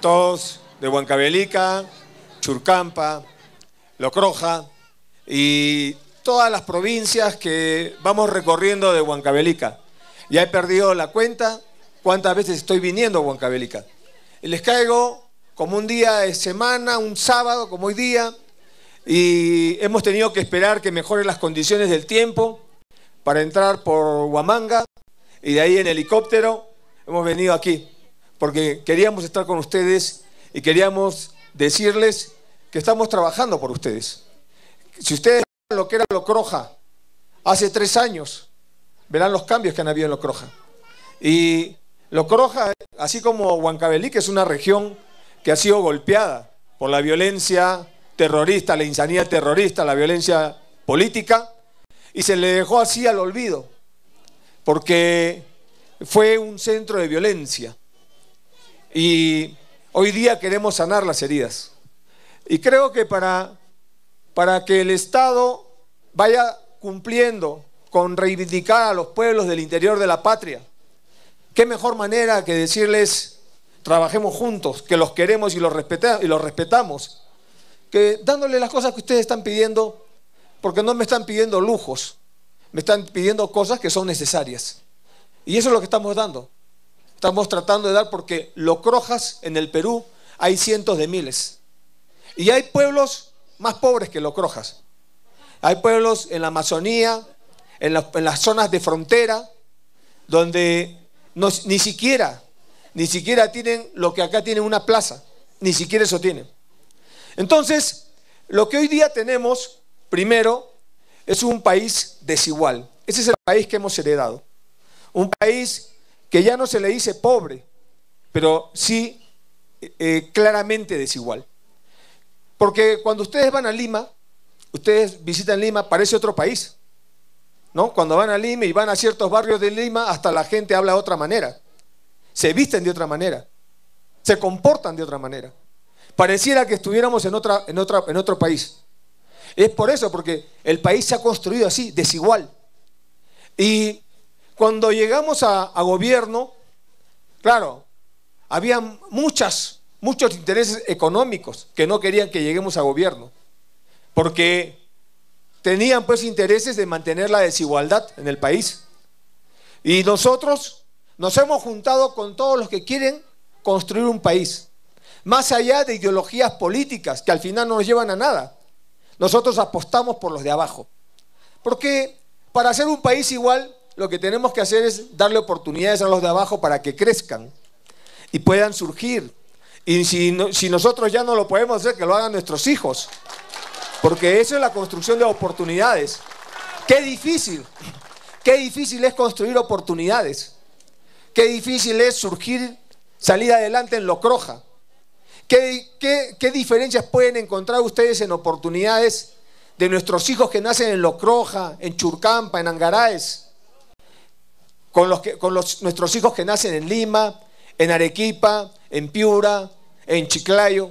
todos de Huancavelica, Churcampa, Locroja y todas las provincias que vamos recorriendo de Huancavelica. Ya he perdido la cuenta cuántas veces estoy viniendo a Huancavelica. les caigo como un día de semana, un sábado como hoy día, y hemos tenido que esperar que mejoren las condiciones del tiempo para entrar por Huamanga y de ahí en helicóptero hemos venido aquí porque queríamos estar con ustedes y queríamos decirles que estamos trabajando por ustedes. Si ustedes lo que era Locroja hace tres años, verán los cambios que han habido en Locroja. Y Locroja, así como que es una región que ha sido golpeada por la violencia terrorista, la insanidad terrorista, la violencia política, y se le dejó así al olvido, porque fue un centro de violencia. Y hoy día queremos sanar las heridas. Y creo que para, que el Estado vaya cumpliendo con reivindicar a los pueblos del interior de la patria, qué mejor manera que decirles, trabajemos juntos, que los queremos y los, y los respetamos, que dándole las cosas que ustedes están pidiendo, porque no me están pidiendo lujos, me están pidiendo cosas que son necesarias. Y eso es lo que estamos dando. Estamos tratando de dar porque Locrojas, crojas en el Perú hay cientos de miles. Y hay pueblos más pobres que Locrojas. Hay pueblos en la Amazonía, en, las zonas de frontera, donde ni siquiera, ni siquiera tienen lo que acá tienen una plaza, ni siquiera eso tienen. Entonces, lo que hoy día tenemos, primero, es un país desigual. Ese es el país que hemos heredado. Un país que ya no se le dice pobre, pero sí eh, eh, claramente desigual. Porque cuando ustedes van a Lima, ustedes visitan Lima, parece otro país. ¿No? Cuando van a Lima y van a ciertos barrios de Lima, hasta la gente habla de otra manera. Se visten de otra manera. Se comportan de otra manera. Pareciera que estuviéramos en, otra, en, otra, en otro país. Es por eso, porque el país se ha construido así, desigual. Y cuando llegamos a, gobierno, claro, había muchas, muchos intereses económicos que no querían que lleguemos a gobierno, porque tenían pues intereses de mantener la desigualdad en el país. Y nosotros nos hemos juntado con todos los que quieren construir un país, más allá de ideologías políticas que al final no nos llevan a nada. Nosotros apostamos por los de abajo, porque para hacer un país igual lo que tenemos que hacer es darle oportunidades a los de abajo para que crezcan y puedan surgir. Y si, nosotros ya no lo podemos hacer, que lo hagan nuestros hijos. Porque eso es la construcción de oportunidades. Qué difícil, qué difícil es construir oportunidades. Qué difícil es surgir, salir adelante en Locroja. ¿Qué, qué diferencias pueden encontrar ustedes en oportunidades de nuestros hijos que nacen en Locroja, en Churcampa, en Angaraes? con, los que, con los, nuestros hijos que nacen en Lima, en Arequipa, en Piura, en Chiclayo.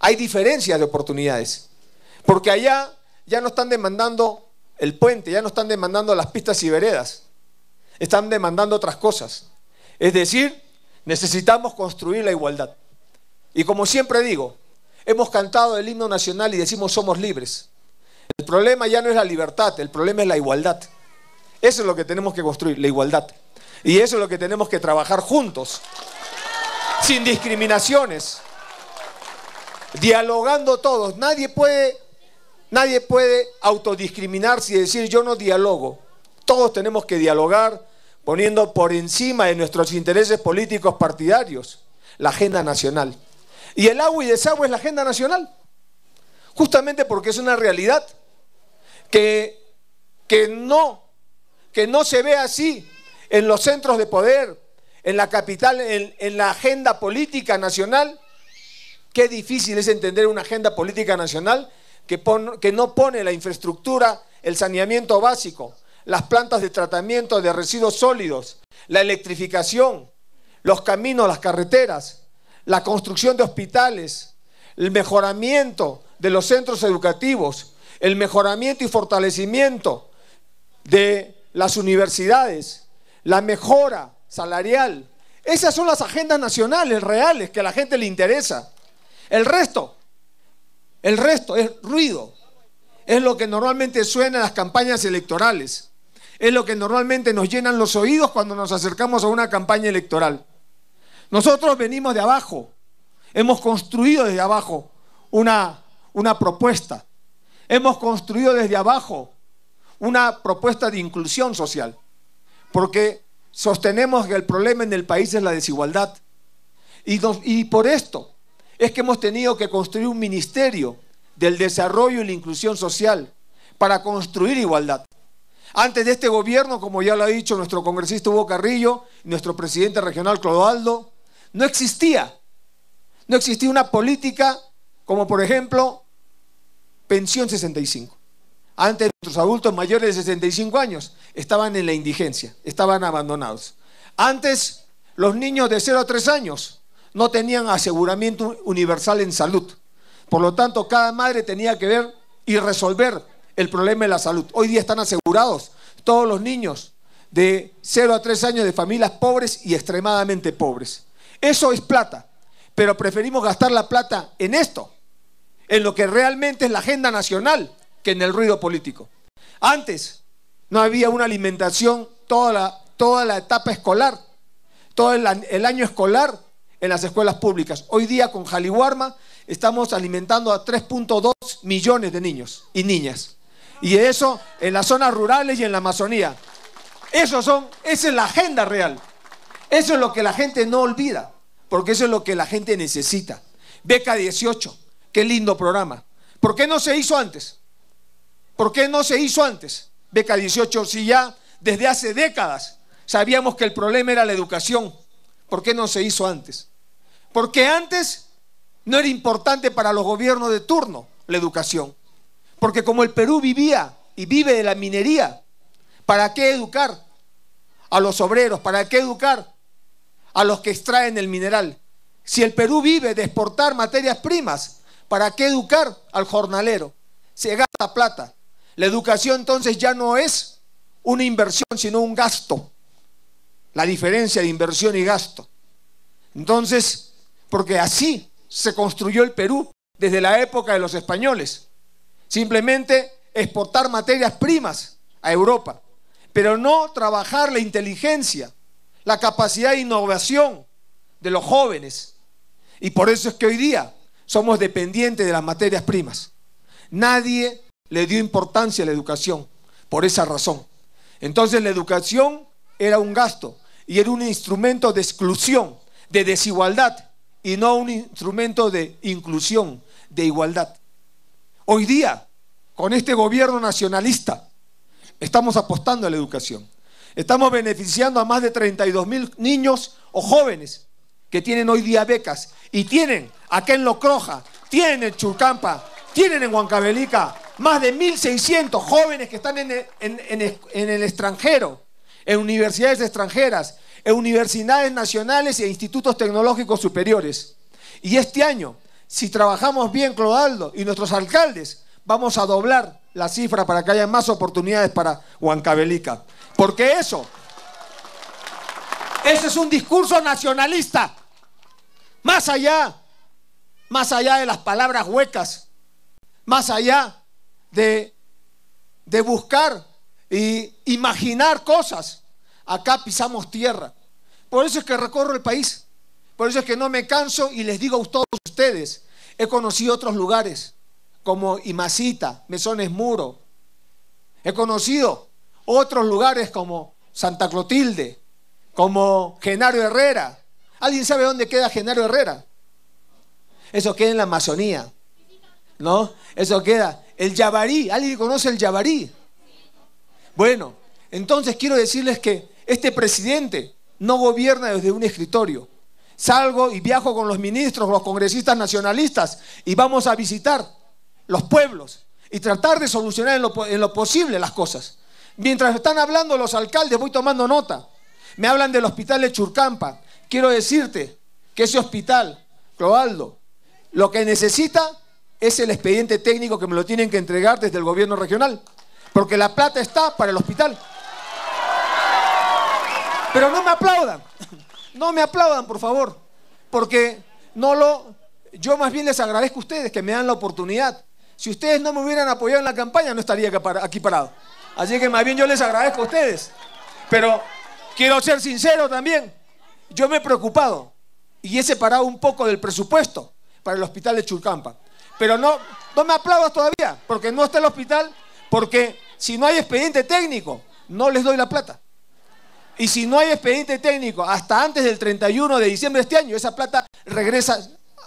Hay diferencias de oportunidades, porque allá ya no están demandando el puente, ya no están demandando las pistas y veredas, están demandando otras cosas. Es decir, necesitamos construir la igualdad. Y como siempre digo, hemos cantado el himno nacional y decimos somos libres. El problema ya no es la libertad, el problema es la igualdad. Eso es lo que tenemos que construir, la igualdad. Y eso es lo que tenemos que trabajar juntos, sin discriminaciones, dialogando todos. Nadie puede, nadie puede autodiscriminarse y decir yo no dialogo. Todos tenemos que dialogar poniendo por encima de nuestros intereses políticos partidarios la agenda nacional. Y el agua y desagüe es la agenda nacional, justamente porque es una realidad que, que no que no se ve así en los centros de poder, en la capital, en, la agenda política nacional. Qué difícil es entender una agenda política nacional que, que no pone la infraestructura, el saneamiento básico, las plantas de tratamiento de residuos sólidos, la electrificación, los caminos, las carreteras, la construcción de hospitales, el mejoramiento de los centros educativos, el mejoramiento y fortalecimiento de las universidades, la mejora salarial. Esas son las agendas nacionales reales que a la gente le interesa. El resto, el resto es ruido. Es lo que normalmente suena en las campañas electorales. Es lo que normalmente nos llenan los oídos cuando nos acercamos a una campaña electoral. Nosotros venimos de abajo. Hemos construido desde abajo una, una propuesta. Hemos construido desde abajo una propuesta de inclusión social, porque sostenemos que el problema en el país es la desigualdad. Y, por esto es que hemos tenido que construir un ministerio del desarrollo y la inclusión social para construir igualdad. Antes de este gobierno, como ya lo ha dicho nuestro congresista Hugo Carrillo, nuestro presidente regional Clodoaldo, no existía. No existía una política como por ejemplo pensión 65. Antes nuestros adultos mayores de 65 años estaban en la indigencia, estaban abandonados. Antes los niños de 0 a 3 años no tenían aseguramiento universal en salud. Por lo tanto, cada madre tenía que ver y resolver el problema de la salud. Hoy día están asegurados todos los niños de 0 a 3 años de familias pobres y extremadamente pobres. Eso es plata, pero preferimos gastar la plata en esto, en lo que realmente es la agenda nacional, que en el ruido político. Antes no había una alimentación toda la, toda la etapa escolar, todo el, año escolar en las escuelas públicas. Hoy día con Jaliwarma estamos alimentando a 3.2 millones de niños y niñas. Y eso en las zonas rurales y en la Amazonía. Eso son, esa es la agenda real. Eso es lo que la gente no olvida, porque eso es lo que la gente necesita. Beca 18, qué lindo programa. ¿Por qué no se hizo antes? ¿Por qué no se hizo antes? Beca 18, si ya desde hace décadas sabíamos que el problema era la educación, ¿por qué no se hizo antes? Porque antes no era importante para los gobiernos de turno la educación. Porque como el Perú vivía y vive de la minería, ¿para qué educar a los obreros? ¿Para qué educar a los que extraen el mineral? Si el Perú vive de exportar materias primas, ¿para qué educar al jornalero? Se gasta plata. La educación entonces ya no es una inversión, sino un gasto. La diferencia de inversión y gasto. Entonces, porque así se construyó el Perú desde la época de los españoles. Simplemente exportar materias primas a Europa, pero no trabajar la inteligencia, la capacidad de innovación de los jóvenes. Y por eso es que hoy día somos dependientes de las materias primas. Nadie le dio importancia a la educación, por esa razón. Entonces la educación era un gasto y era un instrumento de exclusión, de desigualdad, y no un instrumento de inclusión, de igualdad. Hoy día, con este gobierno nacionalista, estamos apostando a la educación. Estamos beneficiando a más de 32 mil niños o jóvenes que tienen hoy día becas y tienen acá en Locroja, tienen en Churcampa, tienen en Huancabelica, más de 1.600 jóvenes que están en el, extranjero, en universidades extranjeras, en universidades nacionales e institutos tecnológicos superiores. Y este año, si trabajamos bien, Clodaldo y nuestros alcaldes, vamos a doblar la cifra para que haya más oportunidades para Huancabelica. Porque eso, ese es un discurso nacionalista, más allá, más allá de las palabras huecas, más allá de, de buscar y imaginar cosas. Acá pisamos tierra. Por eso es que recorro el país. Por eso es que no me canso y les digo a todos ustedes, he conocido otros lugares como Imacita, Mesones Muro. He conocido otros lugares como Santa Clotilde, como Genaro Herrera. ¿Alguien sabe dónde queda Genaro Herrera? Eso queda en la Amazonía, ¿no? Eso queda el yabarí, ¿alguien conoce el yabarí? Bueno, entonces quiero decirles que este presidente no gobierna desde un escritorio. Salgo y viajo con los ministros, los congresistas nacionalistas y vamos a visitar los pueblos y tratar de solucionar en lo, posible las cosas. Mientras están hablando los alcaldes, voy tomando nota. Me hablan del hospital de Churcampa. Quiero decirte que ese hospital, Cloaldo, lo que necesita es el expediente técnico que me lo tienen que entregar desde el gobierno regional, porque la plata está para el hospital. Pero no me aplaudan, no me aplaudan, por favor, porque no lo, yo más bien les agradezco a ustedes que me dan la oportunidad. Si ustedes no me hubieran apoyado en la campaña, no estaría aquí parado. Así que más bien yo les agradezco a ustedes. Pero quiero ser sincero también. Yo me he preocupado y he separado un poco del presupuesto para el hospital de Chulcampa. Pero no, no me aplaudas todavía, porque no está el hospital, porque si no hay expediente técnico, no les doy la plata. Y si no hay expediente técnico hasta antes del 31 de diciembre de este año, esa plata regresa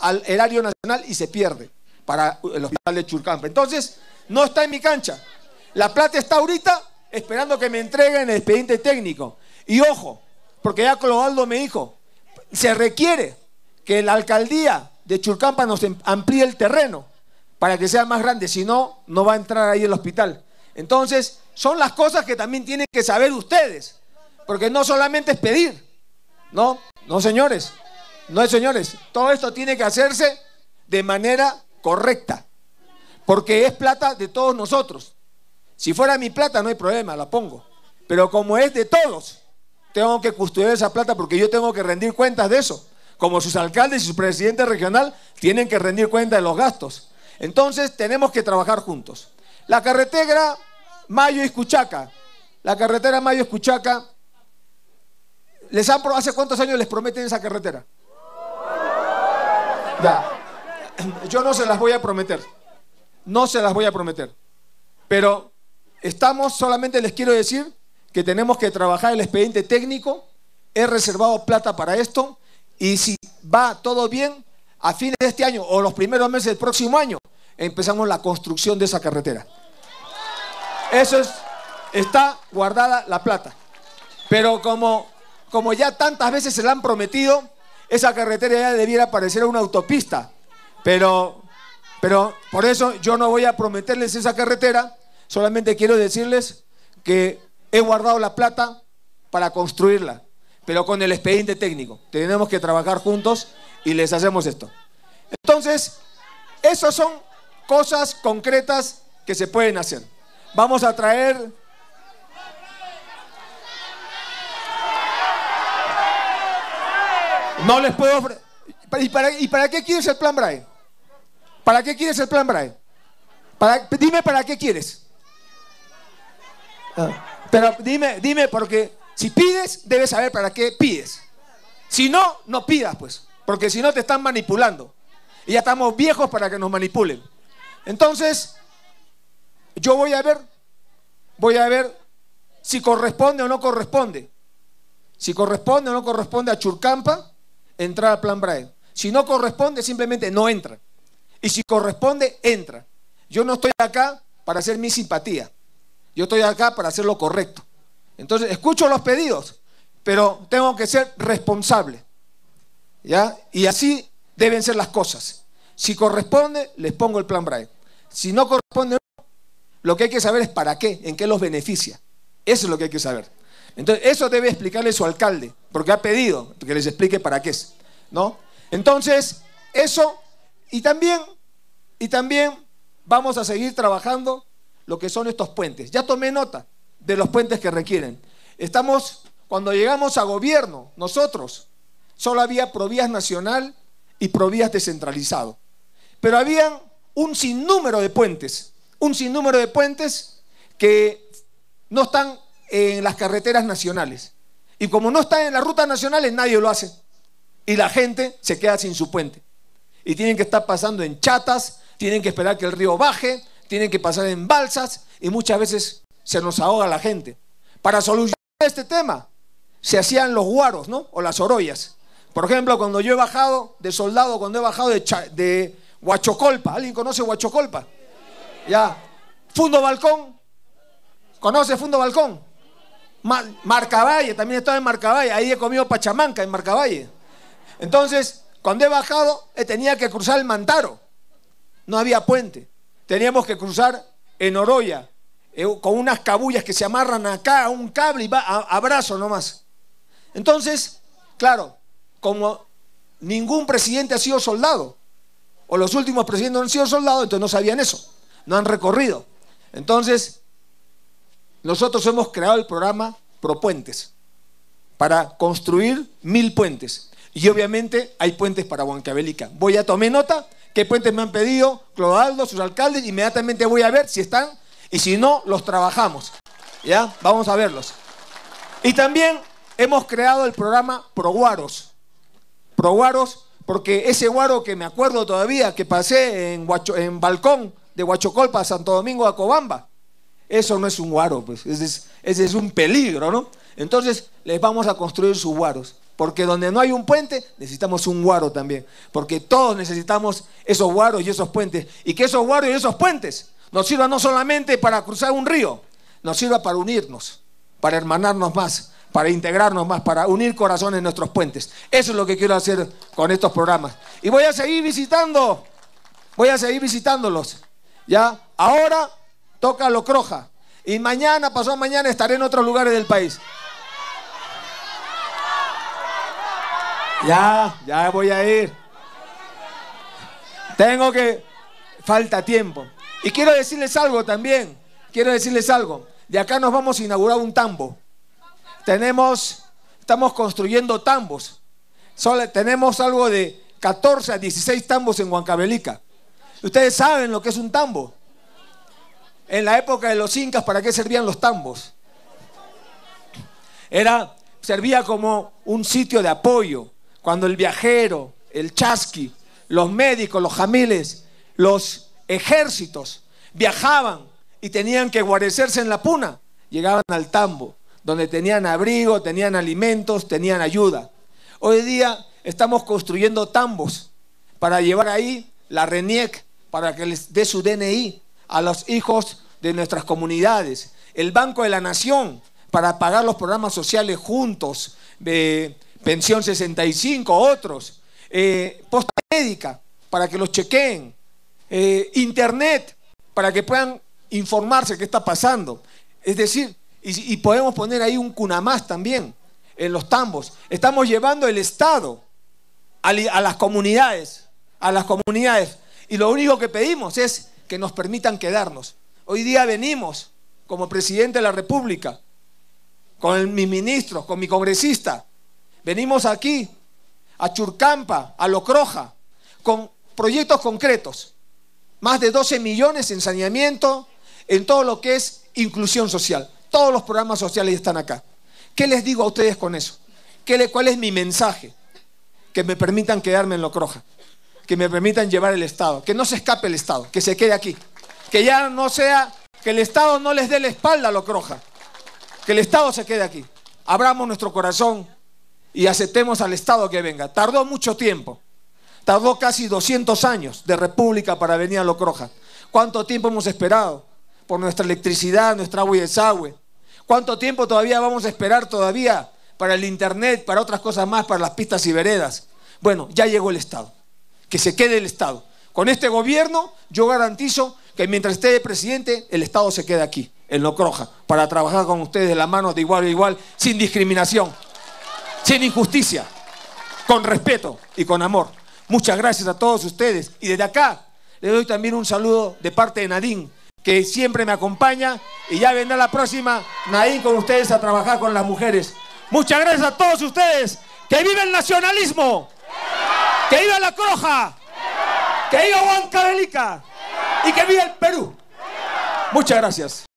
al erario nacional y se pierde para el hospital de Churcampa. Entonces, no está en mi cancha. La plata está ahorita esperando que me entreguen el expediente técnico. Y ojo, porque ya Clovaldo me dijo, se requiere que la alcaldía de Churcampa nos em- amplíe el terreno para que sea más grande, si no, no va a entrar ahí el hospital. Entonces, son las cosas que también tienen que saber ustedes, porque no solamente es pedir, no, no señores, no señores, todo esto tiene que hacerse de manera correcta, porque es plata de todos nosotros. Si fuera mi plata no hay problema, la pongo, pero como es de todos, tengo que custodiar esa plata porque yo tengo que rendir cuentas de eso como sus alcaldes y su presidente regional, tienen que rendir cuenta de los gastos. Entonces tenemos que trabajar juntos. La carretera mayo Cuchaca, la carretera Mayo-Escuchaca, les han, ¿hace cuántos años les prometen esa carretera? Ya. Yo no se las voy a prometer, no se las voy a prometer, pero estamos, solamente les quiero decir que tenemos que trabajar el expediente técnico, he reservado plata para esto, y si va todo bien, a fines de este año o los primeros meses del próximo año, empezamos la construcción de esa carretera. Eso es, está guardada la plata. Pero como, como ya tantas veces se la han prometido, esa carretera ya debiera parecer una autopista. Pero, pero por eso yo no voy a prometerles esa carretera, solamente quiero decirles que he guardado la plata para construirla pero con el expediente técnico. Tenemos que trabajar juntos y les hacemos esto. Entonces, esas son cosas concretas que se pueden hacer. Vamos a traer... No les puedo... ofrecer... ¿Y, para, qué quieres el plan Braille? ¿Para qué quieres el plan Braille? Dime para qué quieres. Ah, pero dime, dime, porque si pides, debes saber para qué pides. Si no, no pidas, pues. Porque si no, te están manipulando. Y ya estamos viejos para que nos manipulen. Entonces, yo voy a ver, voy a ver si corresponde o no corresponde. Si corresponde o no corresponde a Churcampa, entrar al plan Braille. Si no corresponde, simplemente no entra. Y si corresponde, entra. Yo no estoy acá para hacer mi simpatía. Yo estoy acá para hacer lo correcto. Entonces, escucho los pedidos, pero tengo que ser responsable. ¿Ya? Y así deben ser las cosas. Si corresponde, les pongo el plan Brian. Si no corresponde, lo que hay que saber es para qué, en qué los beneficia. Eso es lo que hay que saber. Entonces, eso debe explicarle su alcalde, porque ha pedido que les explique para qué es, ¿no? Entonces, eso y también y también vamos a seguir trabajando lo que son estos puentes. Ya tomé nota de los puentes que requieren. Estamos, cuando llegamos a gobierno, nosotros, solo había provías nacional y provías descentralizado. Pero habían un sinnúmero de puentes, un sinnúmero de puentes que no están en las carreteras nacionales. Y como no están en las rutas nacionales, nadie lo hace. Y la gente se queda sin su puente. Y tienen que estar pasando en chatas, tienen que esperar que el río baje, tienen que pasar en balsas y muchas veces se nos ahoga la gente. Para solucionar este tema, se hacían los guaros, ¿no? O las orollas. Por ejemplo, cuando yo he bajado de soldado, cuando he bajado de, Huachocolpa, ¿alguien conoce Huachocolpa? Ya. Fundo Balcón, ¿conoce Fundo Balcón? Mar Marcavalle, también estaba en Marcavalle, ahí he comido pachamanca en Marcavalle. Entonces, cuando he bajado, tenía que cruzar el Mantaro, no había puente. Teníamos que cruzar en Oroya, eh, con unas cabullas que se amarran acá a un cable y va a, abrazo nomás. Entonces, claro, como ningún presidente ha sido soldado, o los últimos presidentes no han sido soldados, entonces no sabían eso, no han recorrido. Entonces, nosotros hemos creado el programa Propuentes para construir mil puentes. Y obviamente hay puentes para Huancabelica. Voy a tomar nota qué puentes me han pedido Clodaldo, sus alcaldes, inmediatamente voy a ver si están y si no, los trabajamos. ¿Ya? Vamos a verlos. Y también hemos creado el programa Proguaros. Proguaros, porque ese guaro que me acuerdo todavía, que pasé en, Balcón, de Huachocolpa Santo Domingo a Cobamba, eso no es un guaro, pues. Ese es, ese es un peligro, ¿no? Entonces, les vamos a construir sus guaros. Porque donde no hay un puente, necesitamos un guaro también. Porque todos necesitamos esos guaros y esos puentes. Y que esos guaros y esos puentes nos sirva no solamente para cruzar un río, nos sirva para unirnos, para hermanarnos más, para integrarnos más, para unir corazones en nuestros puentes. Eso es lo que quiero hacer con estos programas. Y voy a seguir visitando, voy a seguir visitándolos. Ya, ahora toca lo croja. Y mañana, pasó mañana, estaré en otros lugares del país. Ya, ya voy a ir. Tengo que. Falta tiempo. Y quiero decirles algo también. Quiero decirles algo. De acá nos vamos a inaugurar un tambo. Tenemos, estamos construyendo tambos. Solo, tenemos algo de 14 a 16 tambos en Huancabelica. Ustedes saben lo que es un tambo. En la época de los incas, ¿para qué servían los tambos? Era, servía como un sitio de apoyo. Cuando el viajero, el chasqui, los médicos, los jamiles, los ejércitos viajaban y tenían que guarecerse en la puna, llegaban al tambo, donde tenían abrigo, tenían alimentos, tenían ayuda. Hoy día estamos construyendo tambos para llevar ahí la RENIEC, para que les dé su DNI a los hijos de nuestras comunidades, el Banco de la Nación, para pagar los programas sociales juntos, de eh, Pensión 65, otros, eh, posta médica, para que los chequeen, eh, internet para que puedan informarse qué está pasando. Es decir, y, podemos poner ahí un cunamás también en los tambos. Estamos llevando el Estado a, las comunidades, a las comunidades. Y lo único que pedimos es que nos permitan quedarnos. Hoy día venimos como presidente de la República, con mis ministros, con mi congresista. Venimos aquí a Churcampa, a Locroja, con proyectos concretos más de 12 millones en saneamiento, en todo lo que es inclusión social. Todos los programas sociales están acá. ¿Qué les digo a ustedes con eso? le, ¿Cuál es mi mensaje? Que me permitan quedarme en Locroja, que me permitan llevar el Estado, que no se escape el Estado, que se quede aquí, que ya no sea, que el Estado no les dé la espalda a Locroja, que el Estado se quede aquí. Abramos nuestro corazón y aceptemos al Estado que venga. Tardó mucho tiempo, Tardó casi 200 años de República para venir a Locroja. ¿Cuánto tiempo hemos esperado por nuestra electricidad, nuestra agua y desagüe? ¿Cuánto tiempo todavía vamos a esperar todavía para el Internet, para otras cosas más, para las pistas y veredas? Bueno, ya llegó el Estado. Que se quede el Estado. Con este gobierno yo garantizo que mientras esté de presidente, el Estado se quede aquí, en Locroja, para trabajar con ustedes de la mano de igual a igual, sin discriminación, sin injusticia, con respeto y con amor. Muchas gracias a todos ustedes. Y desde acá le doy también un saludo de parte de Nadine, que siempre me acompaña. Y ya vendrá la próxima Nadine con ustedes a trabajar con las mujeres. Muchas gracias a todos ustedes. Que viva el nacionalismo. Que viva la Croja. Que viva Huancavelica. Y que viva el Perú. Muchas gracias.